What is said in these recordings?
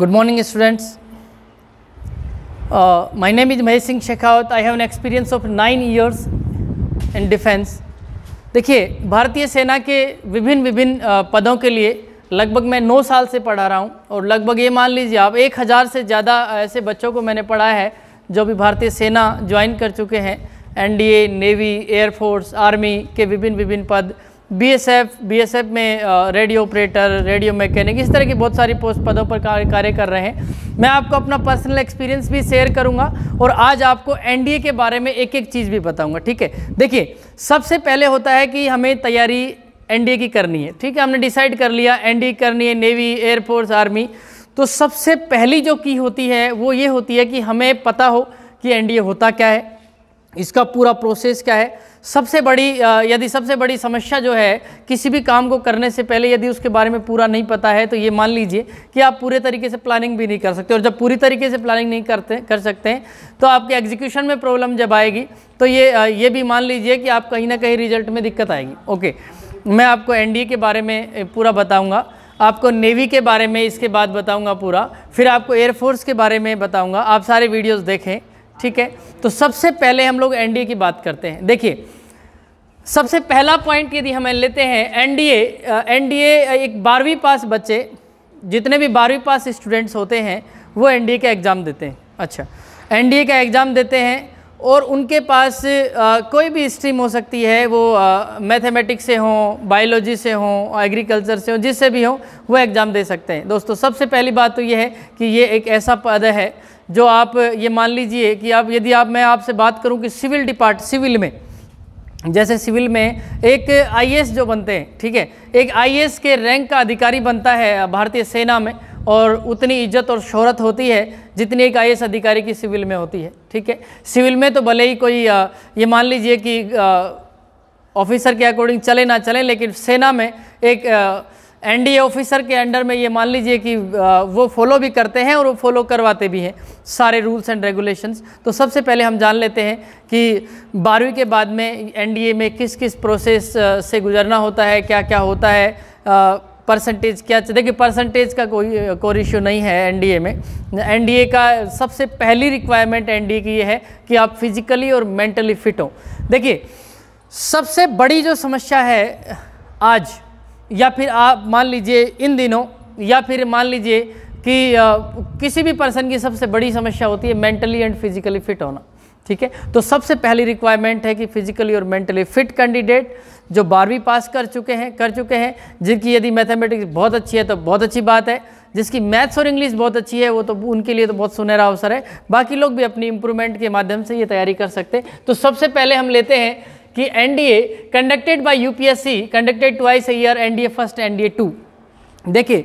Good morning students Uh, name is Mahesh Singh Shekhawat I have an experience of nine nine in defence देखिए भारतीय सेना के विभिन्न विभिन्न uh, पदों के लिए लगभग मैं नौ साल से पढ़ा रहा हूँ और लगभग ये मान लीजिए आप एक हज़ार से ज़्यादा uh, ऐसे बच्चों को मैंने पढ़ाया है जो भी भारतीय सेना ज्वाइन कर चुके हैं एनडीए नेवी एयरफोर्स आर्मी के विभिन्न विभिन्न पद बीएसएफ बीएसएफ में रेडियो ऑपरेटर रेडियो मैकेनिक इस तरह की बहुत सारी पोस्ट पदों पर कार्य कर रहे हैं मैं आपको अपना पर्सनल एक्सपीरियंस भी शेयर करूंगा और आज आपको एनडीए के बारे में एक एक चीज़ भी बताऊंगा ठीक है देखिए सबसे पहले होता है कि हमें तैयारी एनडीए की करनी है ठीक है हमने डिसाइड कर लिया ए करनी है नेवी एयरफोर्स आर्मी तो सबसे पहली जो की होती है वो ये होती है कि हमें पता हो कि ए होता क्या है इसका पूरा प्रोसेस क्या है सबसे बड़ी यदि सबसे बड़ी समस्या जो है किसी भी काम को करने से पहले यदि उसके बारे में पूरा नहीं पता है तो ये मान लीजिए कि आप पूरे तरीके से प्लानिंग भी नहीं कर सकते और जब पूरी तरीके से प्लानिंग नहीं करते कर सकते हैं तो आपके एग्जीक्यूशन में प्रॉब्लम जब आएगी तो ये ये भी मान लीजिए कि आप कहीं ना कहीं रिजल्ट में दिक्कत आएगी ओके मैं आपको एन के बारे में पूरा बताऊँगा आपको नेवी के बारे में इसके बाद बताऊँगा पूरा फिर आपको एयरफोर्स के बारे में बताऊँगा आप सारे वीडियोज़ देखें ठीक है तो सबसे पहले हम लोग एनडीए की बात करते हैं देखिए सबसे पहला पॉइंट यदि हम लेते हैं एनडीए एनडीए एक बारहवीं पास बच्चे जितने भी बारहवीं पास स्टूडेंट्स होते हैं वो एनडीए का एग्ज़ाम देते हैं अच्छा एनडीए का एग्ज़ाम देते हैं और उनके पास आ, कोई भी स्ट्रीम हो सकती है वो मैथमेटिक्स से हों बायोलॉजी से हों एग्रीकल्चर से हों जिससे भी हों वो एग्ज़ाम दे सकते हैं दोस्तों सबसे पहली बात तो ये है कि ये एक ऐसा पद है जो आप ये मान लीजिए कि आप यदि आप मैं आपसे बात करूं कि सिविल डिपार्ट सिविल में जैसे सिविल में एक आईएएस जो बनते हैं ठीक है एक आईएएस के रैंक का अधिकारी बनता है भारतीय सेना में और उतनी इज्जत और शोहरत होती है जितनी एक आई अधिकारी की सिविल में होती है ठीक है सिविल में तो भले ही कोई आ, ये मान लीजिए कि ऑफिसर के अकॉर्डिंग चले ना चले लेकिन सेना में एक आ, एनडीए ऑफिसर के अंडर में ये मान लीजिए कि वो फॉलो भी करते हैं और वो फॉलो करवाते भी हैं सारे रूल्स एंड रेगुलेशंस तो सबसे पहले हम जान लेते हैं कि बारहवीं के बाद में एनडीए में किस किस प्रोसेस से गुजरना होता है क्या क्या होता है परसेंटेज क्या देखिए परसेंटेज का कोई कोई इश्यू नहीं है एन में एन का सबसे पहली रिक्वायरमेंट एन की ये है कि आप फिजिकली और मेंटली फिट हो देखिए सबसे बड़ी जो समस्या है आज या फिर आप मान लीजिए इन दिनों या फिर मान लीजिए कि आ, किसी भी पर्सन की सबसे बड़ी समस्या होती है मेंटली एंड फिजिकली फिट होना ठीक है तो सबसे पहली रिक्वायरमेंट है कि फिजिकली और मेंटली फिट कैंडिडेट जो बारहवीं पास कर चुके हैं कर चुके हैं जिनकी यदि मैथमेटिक्स बहुत अच्छी है तो बहुत अच्छी बात है जिसकी मैथ्स और इंग्लिश बहुत अच्छी है वो तो उनके लिए तो बहुत सुनहरा अवसर है बाकी लोग भी अपनी इम्प्रूवमेंट के माध्यम से ये तैयारी कर सकते हैं तो सबसे पहले हम लेते हैं कि NDA conducted by UPSC conducted twice a year NDA first NDA two देखिए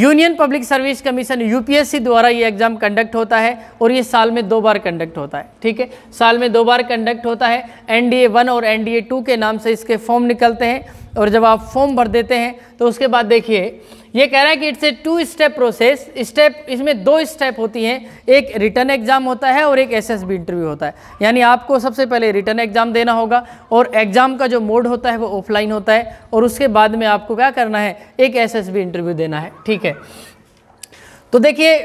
union public service commission UPSC द्वारा ये एग्ज़ाम कंडक्ट होता है और ये साल में दो बार कंडक्ट होता है ठीक है साल में दो बार कंडक्ट होता है एनडीए वन और एनडीए टू के नाम से इसके फॉर्म निकलते हैं और जब आप फॉर्म भर देते हैं तो उसके बाद देखिए ये कह रहा है कि it's a two step process step इसमें दो स्टेप होती हैं एक रिटर्न एग्ज़ाम होता है और एक एसएसबी इंटरव्यू होता है यानी आपको सबसे पहले रिटर्न एग्ज़ाम देना होगा और एग्ज़ाम का जो मोड होता है वो ऑफलाइन होता है और उसके बाद में आपको क्या करना है एक बी इंटरव्यू देना है ठीक है तो देखिए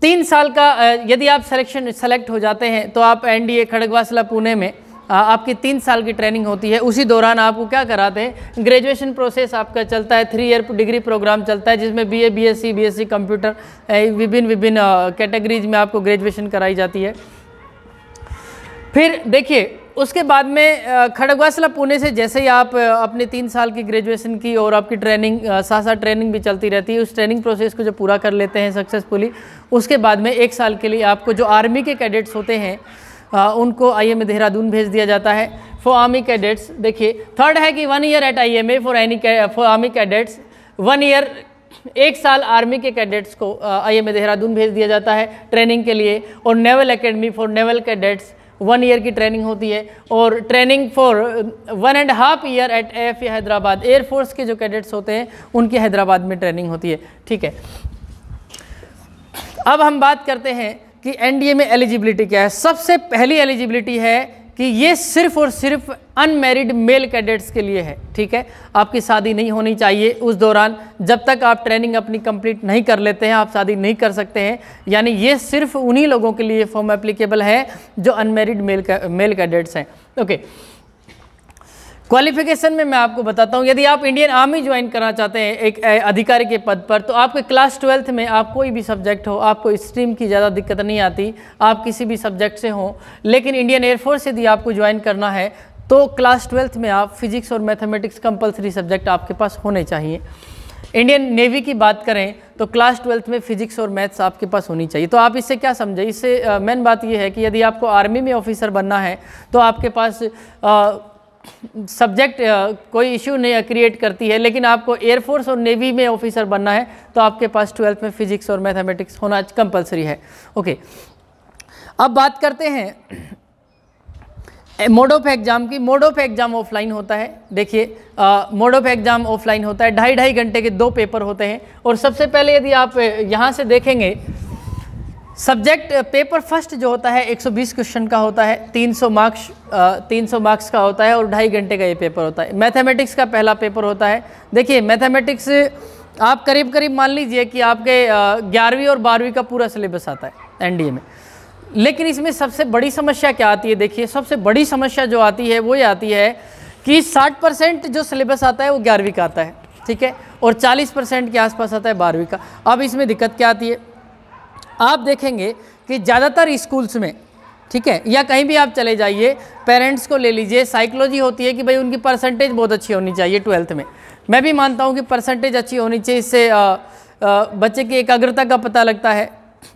तीन साल का यदि आप सिलेक्शन सेलेक्ट हो जाते हैं तो आप एनडीए खड़गवासला पुणे में आपकी तीन साल की ट्रेनिंग होती है उसी दौरान आपको क्या कराते हैं ग्रेजुएशन प्रोसेस आपका चलता है थ्री ईयर डिग्री प्रोग्राम चलता है जिसमें बीए बीएससी बीएससी कंप्यूटर विभिन्न विभिन्न कैटेगरीज में आपको ग्रेजुएशन कराई जाती है फिर देखिए उसके बाद में खड़गवासला पुणे से जैसे ही आप अपने तीन साल की ग्रेजुएशन की और आपकी ट्रेनिंग साथ साथ ट्रेनिंग भी चलती रहती है उस ट्रेनिंग प्रोसेस को जो पूरा कर लेते हैं सक्सेसफुली उसके बाद में एक साल के लिए आपको जो आर्मी के कैडेट्स होते हैं उनको आई एम देहरादून भेज दिया जाता है फॉर आर्मी कैडेट्स देखिए थर्ड है कि one year at I M A for any for army cadets one year एक साल आर्मी के कैडेट्स को आई एम ए देहरादून भेज दिया जाता है ट्रेनिंग के लिए और naval academy for naval cadets one year की ट्रेनिंग होती है और training for one and half year at F या हैदराबाद एयरफोर्स के जो कैडेट्स होते हैं उनकी हैदराबाद में ट्रेनिंग होती है ठीक है अब हम बात करते हैं कि एनडीए में एलिजिबिलिटी क्या है सबसे पहली एलिजिबिलिटी है कि ये सिर्फ और सिर्फ अनमेरिड मेल कैडेट्स के लिए है ठीक है आपकी शादी नहीं होनी चाहिए उस दौरान जब तक आप ट्रेनिंग अपनी कंप्लीट नहीं कर लेते हैं आप शादी नहीं कर सकते हैं यानी ये सिर्फ उन्हीं लोगों के लिए फॉर्म एप्लीकेबल है जो अनमेरिड मेल मेल कैडेट्स हैं ओके okay. क्वालिफिकेशन में मैं आपको बताता हूँ यदि आप इंडियन आर्मी ज्वाइन करना चाहते हैं एक अधिकारी के पद पर तो आपके क्लास ट्वेल्थ में आप कोई भी सब्जेक्ट हो आपको स्ट्रीम की ज़्यादा दिक्कत नहीं आती आप किसी भी सब्जेक्ट से हो लेकिन इंडियन एयरफोर्स यदि आपको ज्वाइन करना है तो क्लास ट्वेल्थ में आप फिजिक्स और मैथमेटिक्स कंपलसरी सब्जेक्ट आपके पास होने चाहिए इंडियन नेवी की बात करें तो क्लास ट्वेल्थ में फिजिक्स और मैथ्स आपके पास होनी चाहिए तो आप इससे क्या समझे इससे मेन बात यह है कि यदि आपको आर्मी में ऑफिसर बनना है तो आपके पास आ, सब्जेक्ट uh, कोई इशू नहीं क्रिएट uh, करती है लेकिन आपको एयरफोर्स और नेवी में ऑफिसर बनना है तो आपके पास ट्वेल्थ में फिजिक्स और मैथमेटिक्स होना कंपलसरी है ओके अब बात करते हैं मोड ऑफ एग्ज़ाम की मोड ऑफ एग्ज़ाम ऑफलाइन होता है देखिए मोड ऑफ एग्ज़ाम ऑफलाइन होता है ढाई ढाई घंटे के दो पेपर होते हैं और सबसे पहले यदि आप uh, यहाँ से देखेंगे सब्जेक्ट पेपर फर्स्ट जो होता है 120 क्वेश्चन का होता है 300 मार्क्स 300 मार्क्स का होता है और ढाई घंटे का ये पेपर होता है मैथमेटिक्स का पहला पेपर होता है देखिए मैथमेटिक्स आप करीब करीब मान लीजिए कि आपके uh, ग्यारहवीं और बारहवीं का पूरा सिलेबस आता है एनडीए में लेकिन इसमें सबसे बड़ी समस्या क्या आती है देखिए सबसे बड़ी समस्या जो आती है वो ये आती है कि साठ परसेंट जो सिलेबस आता है वो ग्यारहवीं का आता है ठीक है और चालीस परसेंट के आसपास आता है बारहवीं का अब इसमें दिक्कत क्या आती है आप देखेंगे कि ज़्यादातर स्कूल्स में ठीक है या कहीं भी आप चले जाइए पेरेंट्स को ले लीजिए साइकोलॉजी होती है कि भाई उनकी परसेंटेज बहुत अच्छी होनी चाहिए ट्वेल्थ में मैं भी मानता हूँ कि परसेंटेज अच्छी होनी चाहिए इससे बच्चे की एकाग्रता का पता लगता है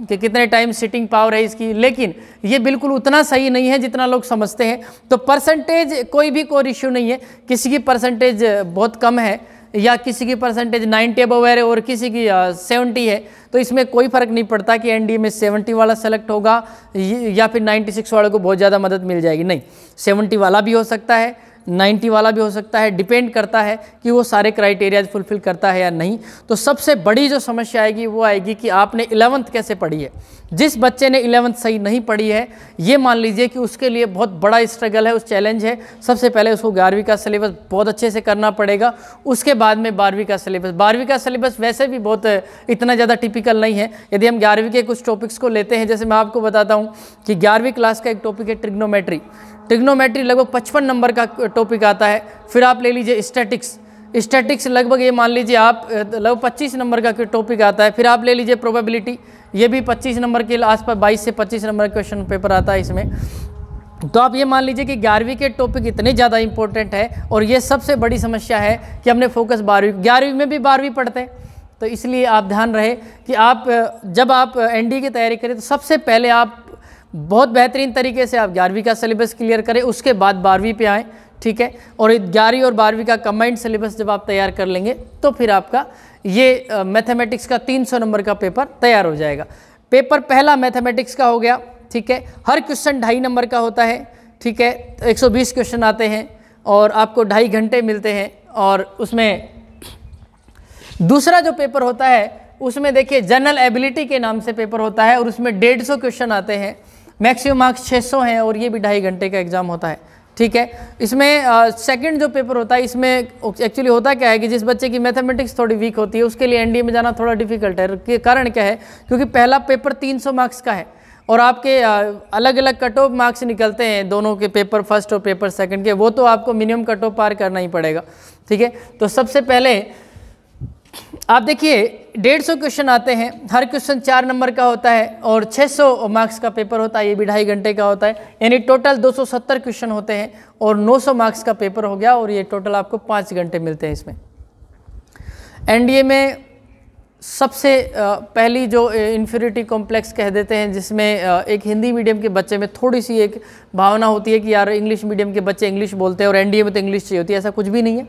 कि कितने टाइम सिटिंग पावर है इसकी लेकिन ये बिल्कुल उतना सही नहीं है जितना लोग समझते हैं तो परसेंटेज कोई भी कोई इश्यू नहीं है किसी की परसेंटेज बहुत कम है या किसी की परसेंटेज 90 अबव है और किसी की सेवेंटी है तो इसमें कोई फ़र्क नहीं पड़ता कि एनडीए में सेवेंटी वाला सेलेक्ट होगा या फिर नाइन्टी सिक्स वाले को बहुत ज़्यादा मदद मिल जाएगी नहीं सेवेंटी वाला भी हो सकता है 90 वाला भी हो सकता है डिपेंड करता है कि वो सारे क्राइटेरियाज फुलफिल करता है या नहीं तो सबसे बड़ी जो समस्या आएगी वो आएगी कि आपने इलेवंथ कैसे पढ़ी है जिस बच्चे ने इलेवंथ सही नहीं पढ़ी है ये मान लीजिए कि उसके लिए बहुत बड़ा स्ट्रगल है उस चैलेंज है सबसे पहले उसको ग्यारहवीं का सिलेबस बहुत अच्छे से करना पड़ेगा उसके बाद में बारहवीं का सिलेबस बारहवीं का सिलेबस वैसे भी बहुत इतना ज़्यादा टिपिकल नहीं है यदि हम ग्यारहवीं के कुछ टॉपिक्स को लेते हैं जैसे मैं आपको बताता हूँ कि ग्यारहवीं क्लास का एक टॉपिक है ट्रिग्नोमेट्री ट्रिग्नोमेट्री लगभग पचपन नंबर का टॉपिक आता है फिर आप ले लीजिए स्टैटिक्स स्टैटिक्स लगभग ये मान लीजिए आप लगभग पच्चीस नंबर का टॉपिक आता है फिर आप ले लीजिए प्रोबेबिलिटी ये भी 25 नंबर के आसपास 22 से 25 नंबर का क्वेश्चन पेपर आता है इसमें तो आप ये मान लीजिए कि ग्यारहवीं के टॉपिक इतने ज़्यादा इंपॉर्टेंट है और ये सबसे बड़ी समस्या है कि हमने फोकस बारहवीं ग्यारहवीं में भी बारहवीं पढ़ते हैं तो इसलिए आप ध्यान रहे कि आप जब आप एन की तैयारी करें तो सबसे पहले आप बहुत बेहतरीन तरीके से आप ग्यारहवीं का सिलेबस क्लियर करें उसके बाद बारहवीं पे आएँ ठीक है और ग्यारहवीं और बारहवीं का कंबाइंड सिलेबस जब आप तैयार कर लेंगे तो फिर आपका ये मैथमेटिक्स का 300 नंबर का पेपर तैयार हो जाएगा पेपर पहला मैथमेटिक्स का हो गया ठीक है हर क्वेश्चन ढाई नंबर का होता है ठीक है तो 120 क्वेश्चन आते हैं और आपको ढाई घंटे मिलते हैं और उसमें दूसरा जो पेपर होता है उसमें देखिए जनरल एबिलिटी के नाम से पेपर होता है और उसमें डेढ़ सौ क्वेश्चन आते हैं मैक्सिमम मार्क्स 600 हैं और ये भी ढाई घंटे का एग्ज़ाम होता है ठीक है इसमें सेकंड जो पेपर होता है इसमें एक्चुअली होता क्या है कि जिस बच्चे की मैथमेटिक्स थोड़ी वीक होती है उसके लिए एनडीए में जाना थोड़ा डिफिकल्ट है कारण क्या है क्योंकि पहला पेपर 300 मार्क्स का है और आपके अलग अलग कट ऑफ मार्क्स निकलते हैं दोनों के पेपर फर्स्ट और पेपर सेकंड के वो तो आपको मिनिमम कट ऑफ पार करना ही पड़ेगा ठीक है तो सबसे पहले आप देखिए डेढ़ सौ क्वेश्चन आते हैं हर क्वेश्चन चार नंबर का होता है और 600 मार्क्स का पेपर होता है ये भी ढाई घंटे का होता है यानी टोटल 270 क्वेश्चन होते हैं और 900 मार्क्स का पेपर हो गया और ये टोटल आपको पाँच घंटे मिलते हैं इसमें एनडीए में सबसे पहली जो इन्फीरिटी कॉम्प्लेक्स कह देते हैं जिसमें एक हिंदी मीडियम के बच्चे में थोड़ी सी एक भावना होती है कि यार इंग्लिश मीडियम के बच्चे इंग्लिश बोलते हैं और ए में तो इंग्लिश चाहिए होती है ऐसा कुछ भी नहीं है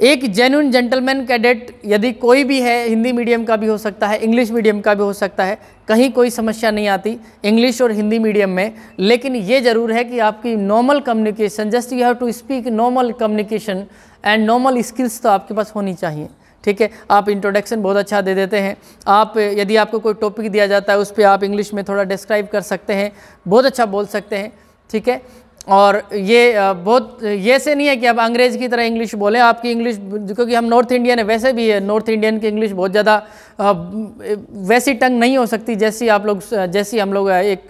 एक जेन्यून जेंटलमैन कैडेट यदि कोई भी है हिंदी मीडियम का भी हो सकता है इंग्लिश मीडियम का भी हो सकता है कहीं कोई समस्या नहीं आती इंग्लिश और हिंदी मीडियम में लेकिन ये ज़रूर है कि आपकी normal communication just you have to speak normal communication and normal skills तो आपके पास होनी चाहिए ठीक है आप इंट्रोडक्शन बहुत अच्छा दे देते हैं आप यदि आपको कोई टॉपिक दिया जाता है उस पर आप इंग्लिश में थोड़ा डिस्क्राइब कर सकते हैं बहुत अच्छा बोल सकते हैं ठीक है और ये बहुत ये से नहीं है कि अब अंग्रेज़ की तरह इंग्लिश बोलें आपकी इंग्लिश क्योंकि हम नॉर्थ इंडियन है वैसे भी है नॉर्थ इंडियन की इंग्लिश बहुत ज़्यादा वैसी टंग नहीं हो सकती जैसी आप लोग जैसी हम लोग एक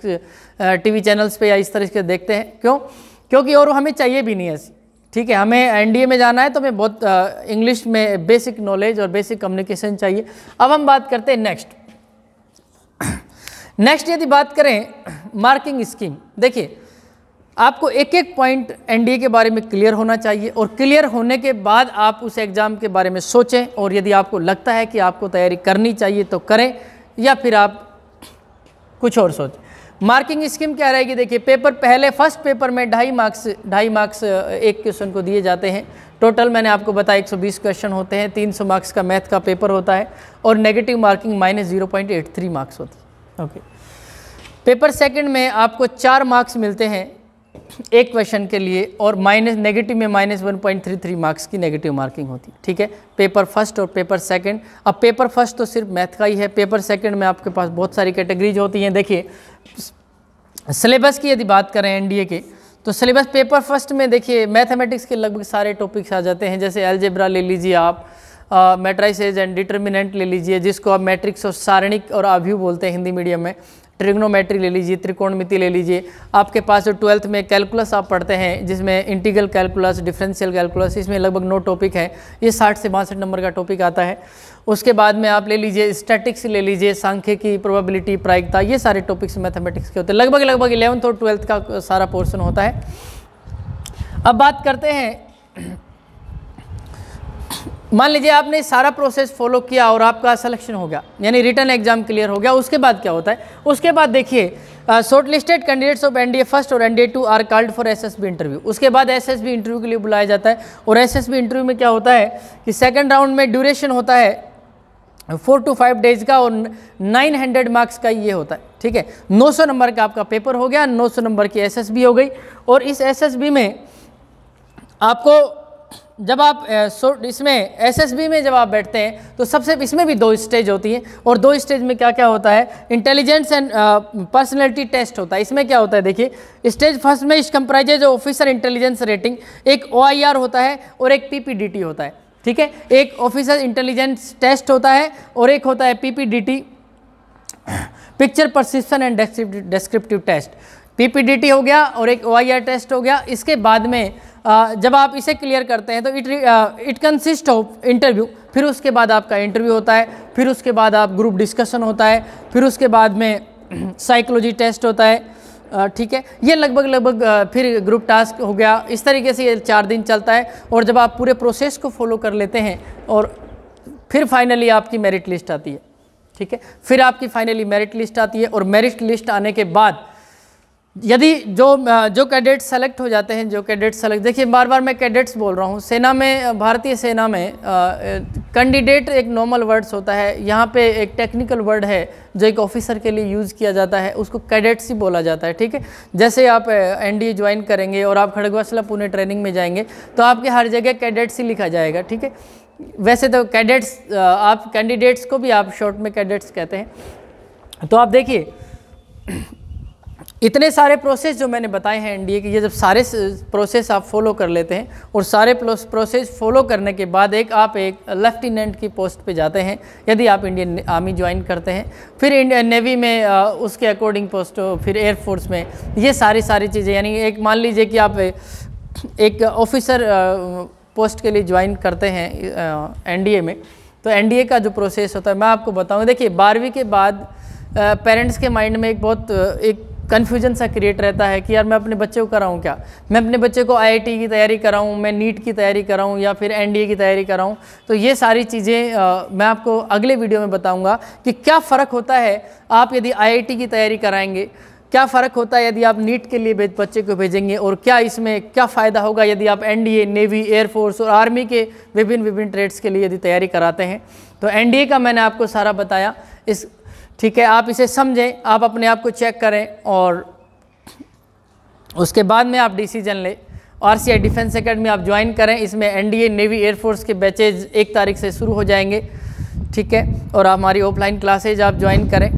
टीवी चैनल्स पे या इस तरह के देखते हैं क्यों क्योंकि और हमें चाहिए भी नहीं ऐसी ठीक है हमें एन में जाना है तो हमें बहुत इंग्लिश में बेसिक नॉलेज और बेसिक कम्युनिकेशन चाहिए अब हम बात करते हैं नेक्स्ट नेक्स्ट यदि बात करें मार्किंग स्कीम देखिए आपको एक एक पॉइंट एनडीए के बारे में क्लियर होना चाहिए और क्लियर होने के बाद आप उस एग्ज़ाम के बारे में सोचें और यदि आपको लगता है कि आपको तैयारी करनी चाहिए तो करें या फिर आप कुछ और सोचें मार्किंग स्कीम क्या रहेगी देखिए पेपर पहले फर्स्ट पेपर में ढाई मार्क्स ढाई मार्क्स एक क्वेश्चन को दिए जाते हैं टोटल मैंने आपको बताया 120 क्वेश्चन होते हैं 300 मार्क्स का मैथ का पेपर होता है और negative marking minus zero marks होती है ओके पेपर सेकंड में आपको चार मार्क्स मिलते हैं एक क्वेश्चन के लिए और माइनस नेगेटिव में minus one point three three marks की नेगेटिव मार्किंग होती है ठीक है पेपर फर्स्ट और पेपर सेकंड अब पेपर फर्स्ट तो सिर्फ मैथ का ही है पेपर सेकंड में आपके पास बहुत सारी कैटेगरीज होती हैं देखिए सिलेबस की यदि बात करें एनडीए के तो सिलेबस पेपर फर्स्ट में देखिए मैथमेटिक्स के लगभग सारे टॉपिक्स आ जाते हैं जैसे एलजेब्रा ले लीजिए आप मेट्राइसेज एंड डिटर्मिनेंट ले लीजिए जिसको आप मैट्रिक्स और सारणिक और अभ्यू बोलते हैं हिंदी मीडियम में ट्रिग्नोमेट्री ले लीजिए त्रिकोणमिति ले लीजिए आपके पास जो ट्वेल्थ में कैलकुलस आप पढ़ते हैं जिसमें इंटीगल कैलकुलस डिफरेंशियल कैलकुलस इसमें लगभग नौ टॉपिक है ये साठ से बासठ नंबर का टॉपिक आता है उसके बाद में आप ले लीजिए स्टैटिक्स ले लीजिए सांख्यिकी प्रोबेबिलिटी प्रायिकता ये सारे टॉपिक्स मैथमेटिक्स के होते हैं लगभग लगभग इलेवंथ और ट्वेल्थ का सारा पोर्सन होता है अब बात करते हैं मान लीजिए आपने सारा प्रोसेस फॉलो किया और आपका सिलेक्शन हो गया यानी रिटर्न एग्जाम क्लियर हो गया उसके बाद क्या होता है उसके बाद देखिए short listed candidates of NDA first और NDA two are called for SSB interview उसके बाद एसएसबी इंटरव्यू के लिए बुलाया जाता है और एसएसबी इंटरव्यू में क्या होता है कि सेकेंड राउंड में ड्यूरेशन होता है फोर टू फाइव डेज का और नाइन हंड्रेड मार्क्स का ये होता है ठीक है नौ सौ नंबर का आपका पेपर हो गया नौ सौ नंबर की एसएसबी हो गई और इस एसएसबी में आपको जब आप इसमें एसएसबी में जब आप बैठते हैं तो सबसे इसमें भी दो स्टेज होती हैं और दो स्टेज में क्या क्या होता है इंटेलिजेंस एंड पर्सनैलिटी टेस्ट होता है इसमें क्या होता है देखिए स्टेज फर्स्ट में इस कंप्राइजेज ऑफिसर इंटेलिजेंस रेटिंग एक ओ होता है और एक टी होता है ठीक है एक ऑफिसर इंटेलिजेंस टेस्ट होता है और एक होता है T picture perception and descriptive test PPDT हो गया और एक ओ टेस्ट हो गया इसके बाद में जब आप इसे क्लियर करते हैं तो it it consist of interview फिर उसके बाद आपका इंटरव्यू होता है फिर उसके बाद आप ग्रुप डिस्कशन होता है फिर उसके बाद में साइकोलॉजी टेस्ट होता है ठीक है ये लगभग लगभग फिर ग्रुप टास्क हो गया इस तरीके से ये चार दिन चलता है और जब आप पूरे प्रोसेस को फॉलो कर लेते हैं और फिर फाइनली आपकी मेरिट लिस्ट आती है ठीक है फिर आपकी फाइनली मेरिट लिस्ट आती है और मेरिट लिस्ट आने के बाद यदि जो जो कैडेट सेलेक्ट हो जाते हैं जो कैडेट सेलेक्ट देखिए बार बार मैं कैडेट्स बोल रहा हूँ सेना में भारतीय सेना में कैंडिडेट एक नॉर्मल वर्ड्स होता है यहाँ पे एक टेक्निकल वर्ड है जो एक ऑफिसर के लिए यूज़ किया जाता है उसको कैडेट्स ही बोला जाता है ठीक है जैसे आप एन डी ज्वाइन करेंगे और आप खड़गवासला पुणे ट्रेनिंग में जाएंगे तो आपके हर जगह कैडेट्स ही लिखा जाएगा ठीक है वैसे तो कैडेट्स आप कैंडिडेट्स को भी आप शॉर्ट में कैडेट्स कहते हैं तो आप देखिए इतने सारे प्रोसेस जो मैंने बताए हैं एनडीए के ये जब सारे प्रोसेस आप फॉलो कर लेते हैं और सारे प्रोसेस फॉलो करने के बाद एक आप एक लेफ्टिनेंट की पोस्ट पे जाते हैं यदि आप इंडियन आर्मी ज्वाइन करते हैं फिर इंडियन नेवी में उसके अकॉर्डिंग पोस्ट फिर एयरफोर्स में ये सारी सारी चीज़ें यानी एक मान लीजिए कि आप एक ऑफिसर पोस्ट के लिए ज्वाइन करते हैं एन में तो एन का जो प्रोसेस होता है मैं आपको बताऊँ देखिए बारहवीं के बाद पेरेंट्स के माइंड में एक बहुत एक कन्फ्यूजन सा क्रिएट रहता है कि यार मैं अपने बच्चे को कराऊँ क्या मैं अपने बच्चे को आईआईटी की तैयारी कराऊँ मैं नीट की तैयारी कराऊँ या फिर एनडीए की तैयारी कराऊँ तो ये सारी चीज़ें मैं आपको अगले वीडियो में बताऊँगा कि क्या फ़र्क होता है आप यदि आई की तैयारी कराएँगे क्या फ़र्क होता है यदि आप नीट के लिए बच्चे को भेजेंगे और क्या इसमें क्या फ़ायदा होगा यदि आप एनडीए नेवी एयरफोर्स और आर्मी के विभिन्न विभिन्न ट्रेड्स के लिए यदि तैयारी कराते हैं तो एनडीए का मैंने आपको सारा बताया इस ठीक है आप इसे समझें आप अपने आप को चेक करें और उसके बाद में आप डिसीजन लें R C I defence academy आप ज्वाइन करें इसमें N D A navy air force के बैचेज एक तारीख से शुरू हो जाएंगे ठीक है और हमारी ऑफलाइन क्लासेज आप ज्वाइन करें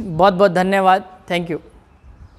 बहुत बहुत धन्यवाद थैंक यू